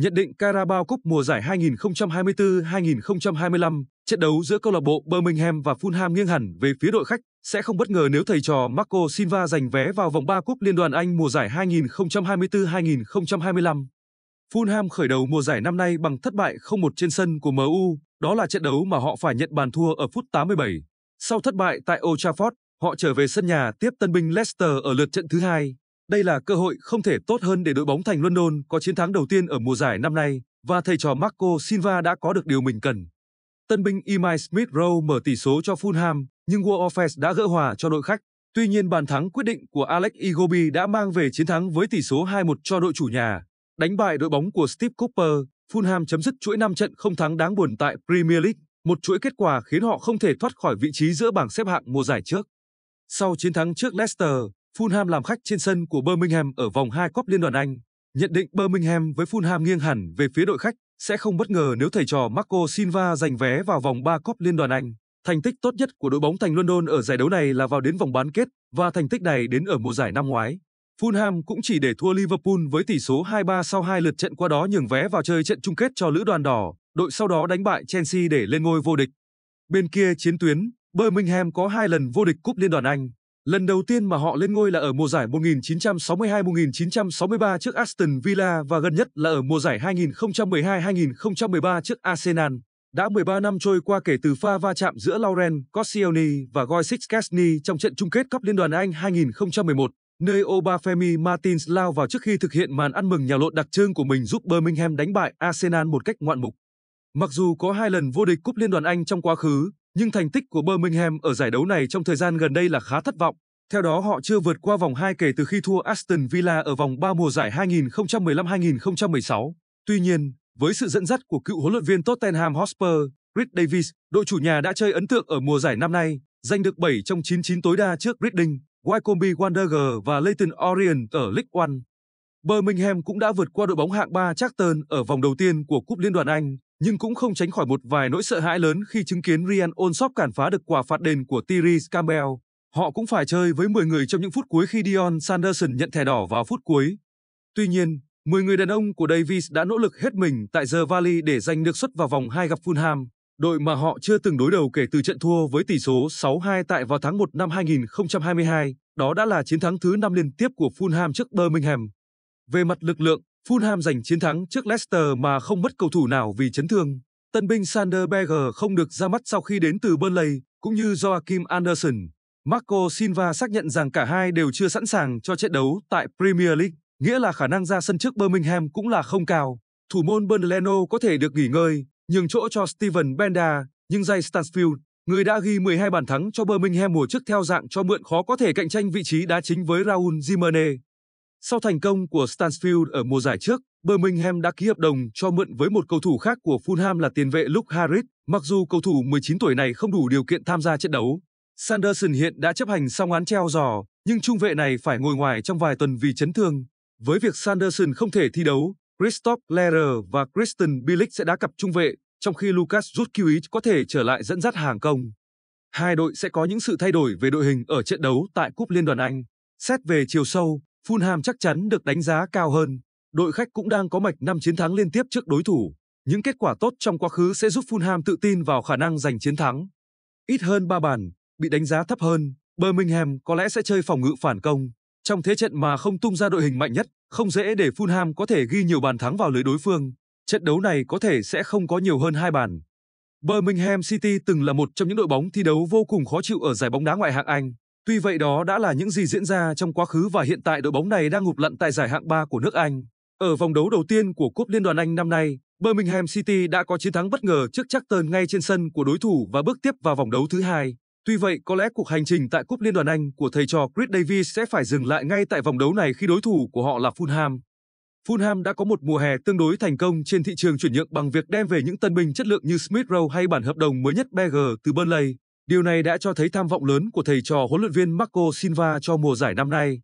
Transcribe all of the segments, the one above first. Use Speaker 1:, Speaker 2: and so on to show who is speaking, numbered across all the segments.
Speaker 1: nhận định Carabao Cup mùa giải 2024-2025, trận đấu giữa câu lạc bộ Birmingham và Fulham nghiêng hẳn về phía đội khách, sẽ không bất ngờ nếu thầy trò Marco Silva giành vé vào vòng 3 cúp Liên đoàn Anh mùa giải 2024-2025. Fulham khởi đầu mùa giải năm nay bằng thất bại 0-1 trên sân của MU, đó là trận đấu mà họ phải nhận bàn thua ở phút 87. Sau thất bại tại Old Trafford, họ trở về sân nhà tiếp tân binh Leicester ở lượt trận thứ hai. Đây là cơ hội không thể tốt hơn để đội bóng thành London có chiến thắng đầu tiên ở mùa giải năm nay và thầy trò Marco Silva đã có được điều mình cần. Tân binh Emile Smith Rowe mở tỷ số cho Fulham, nhưng Wolves đã gỡ hòa cho đội khách. Tuy nhiên bàn thắng quyết định của Alex Igobi đã mang về chiến thắng với tỷ số 2-1 cho đội chủ nhà. Đánh bại đội bóng của Steve Cooper, Fulham chấm dứt chuỗi 5 trận không thắng đáng buồn tại Premier League, một chuỗi kết quả khiến họ không thể thoát khỏi vị trí giữa bảng xếp hạng mùa giải trước. Sau chiến thắng trước Leicester, Fulham làm khách trên sân của Birmingham ở vòng 2 Cúp Liên đoàn Anh. Nhận định Birmingham với Fulham nghiêng hẳn về phía đội khách sẽ không bất ngờ nếu thầy trò Marco Silva giành vé vào vòng 3 Cúp Liên đoàn Anh. Thành tích tốt nhất của đội bóng thành London ở giải đấu này là vào đến vòng bán kết và thành tích này đến ở mùa giải năm ngoái. Fulham cũng chỉ để thua Liverpool với tỷ số 2-3 sau hai lượt trận qua đó nhường vé vào chơi trận chung kết cho Lữ đoàn đỏ, đội sau đó đánh bại Chelsea để lên ngôi vô địch. Bên kia chiến tuyến, Birmingham có hai lần vô địch Cúp Liên đoàn Anh, Lần đầu tiên mà họ lên ngôi là ở mùa giải 1962-1963 trước Aston Villa và gần nhất là ở mùa giải 2012-2013 trước Arsenal. Đã 13 năm trôi qua kể từ pha va chạm giữa Lauren Koscielny và Goisis Kesny trong trận chung kết Cúp Liên đoàn Anh 2011, nơi Obafemi Martins lao vào trước khi thực hiện màn ăn mừng nhà lộn đặc trưng của mình giúp Birmingham đánh bại Arsenal một cách ngoạn mục. Mặc dù có hai lần vô địch Cúp Liên đoàn Anh trong quá khứ, nhưng thành tích của Birmingham ở giải đấu này trong thời gian gần đây là khá thất vọng. Theo đó họ chưa vượt qua vòng 2 kể từ khi thua Aston Villa ở vòng 3 mùa giải 2015-2016. Tuy nhiên, với sự dẫn dắt của cựu huấn luyện viên Tottenham Hotspur, Reed Davis, đội chủ nhà đã chơi ấn tượng ở mùa giải năm nay, giành được 7 trong 99 tối đa trước Reading, Wycombe Wanderers và Leighton Orient ở League One. Birmingham cũng đã vượt qua đội bóng hạng 3 Charlton ở vòng đầu tiên của Cúp Liên đoàn Anh, nhưng cũng không tránh khỏi một vài nỗi sợ hãi lớn khi chứng kiến Ryan Olsop cản phá được quả phạt đền của Tyrese Campbell. Họ cũng phải chơi với 10 người trong những phút cuối khi Dion Sanderson nhận thẻ đỏ vào phút cuối. Tuy nhiên, 10 người đàn ông của Davis đã nỗ lực hết mình tại The Valley để giành được suất vào vòng 2 gặp Fulham, đội mà họ chưa từng đối đầu kể từ trận thua với tỷ số 6-2 tại vào tháng 1 năm 2022. Đó đã là chiến thắng thứ 5 liên tiếp của Fulham trước Birmingham. Về mặt lực lượng, Fulham giành chiến thắng trước Leicester mà không mất cầu thủ nào vì chấn thương. Tân binh Sander Berger không được ra mắt sau khi đến từ Burnley, cũng như Joachim Anderson. Marco Silva xác nhận rằng cả hai đều chưa sẵn sàng cho trận đấu tại Premier League, nghĩa là khả năng ra sân trước Birmingham cũng là không cao. Thủ môn Bernaleno có thể được nghỉ ngơi, nhường chỗ cho Steven Benda, nhưng Jay Stansfield, người đã ghi 12 bàn thắng cho Birmingham mùa trước theo dạng cho mượn khó có thể cạnh tranh vị trí đá chính với Raul Jimenez. Sau thành công của Stansfield ở mùa giải trước, Birmingham đã ký hợp đồng cho mượn với một cầu thủ khác của Fulham là tiền vệ Luke Harris, mặc dù cầu thủ 19 tuổi này không đủ điều kiện tham gia trận đấu. Sanderson hiện đã chấp hành xong án treo giò, nhưng trung vệ này phải ngồi ngoài trong vài tuần vì chấn thương. Với việc Sanderson không thể thi đấu, Christoph Lehrer và Kristen Bilic sẽ đá cặp trung vệ, trong khi Lucas Rutkiewicz có thể trở lại dẫn dắt hàng công. Hai đội sẽ có những sự thay đổi về đội hình ở trận đấu tại Cúp Liên đoàn Anh. Xét về chiều sâu, Fulham chắc chắn được đánh giá cao hơn. Đội khách cũng đang có mạch 5 chiến thắng liên tiếp trước đối thủ. Những kết quả tốt trong quá khứ sẽ giúp Fulham tự tin vào khả năng giành chiến thắng. Ít hơn 3 bàn, bị đánh giá thấp hơn, Birmingham có lẽ sẽ chơi phòng ngự phản công. Trong thế trận mà không tung ra đội hình mạnh nhất, không dễ để Fulham có thể ghi nhiều bàn thắng vào lưới đối phương. Trận đấu này có thể sẽ không có nhiều hơn hai bàn. Birmingham City từng là một trong những đội bóng thi đấu vô cùng khó chịu ở giải bóng đá ngoại hạng Anh. Tuy vậy đó đã là những gì diễn ra trong quá khứ và hiện tại đội bóng này đang ngụp lặn tại giải hạng 3 của nước Anh. Ở vòng đấu đầu tiên của Cúp Liên đoàn Anh năm nay, Birmingham City đã có chiến thắng bất ngờ trước Charlton ngay trên sân của đối thủ và bước tiếp vào vòng đấu thứ hai. Tuy vậy, có lẽ cuộc hành trình tại Cúp Liên đoàn Anh của thầy trò Chris Davies sẽ phải dừng lại ngay tại vòng đấu này khi đối thủ của họ là Fulham. Fulham đã có một mùa hè tương đối thành công trên thị trường chuyển nhượng bằng việc đem về những tân binh chất lượng như Smith Rowe hay bản hợp đồng mới nhất Berger từ Burnley. Điều này đã cho thấy tham vọng lớn của thầy trò huấn luyện viên Marco Silva cho mùa giải năm nay.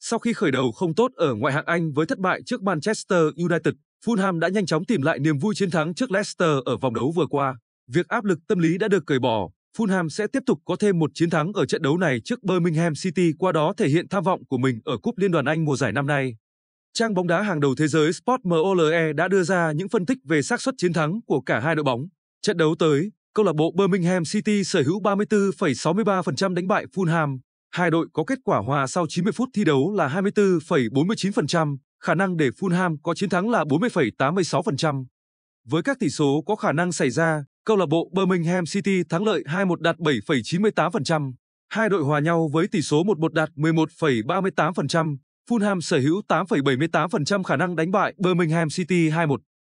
Speaker 1: Sau khi khởi đầu không tốt ở ngoại hạng Anh với thất bại trước Manchester United, Fulham đã nhanh chóng tìm lại niềm vui chiến thắng trước Leicester ở vòng đấu vừa qua. Việc áp lực tâm lý đã được cởi bỏ, Fulham sẽ tiếp tục có thêm một chiến thắng ở trận đấu này trước Birmingham City qua đó thể hiện tham vọng của mình ở Cúp Liên đoàn Anh mùa giải năm nay. Trang bóng đá hàng đầu thế giới Sport MOLE đã đưa ra những phân tích về xác suất chiến thắng của cả hai đội bóng. Trận đấu tới, Câu lạc bộ Birmingham City sở hữu 34,63% đánh bại Fulham. Hai đội có kết quả hòa sau 90 phút thi đấu là 24,49%, khả năng để Fulham có chiến thắng là 40,86%. Với các tỷ số có khả năng xảy ra, câu lạc bộ Birmingham City thắng lợi 2-1 đạt 7,98%, hai đội hòa nhau với tỷ số 1-1 đạt 11,38%, Fulham sở hữu 8,78% khả năng đánh bại Birmingham City 2-1.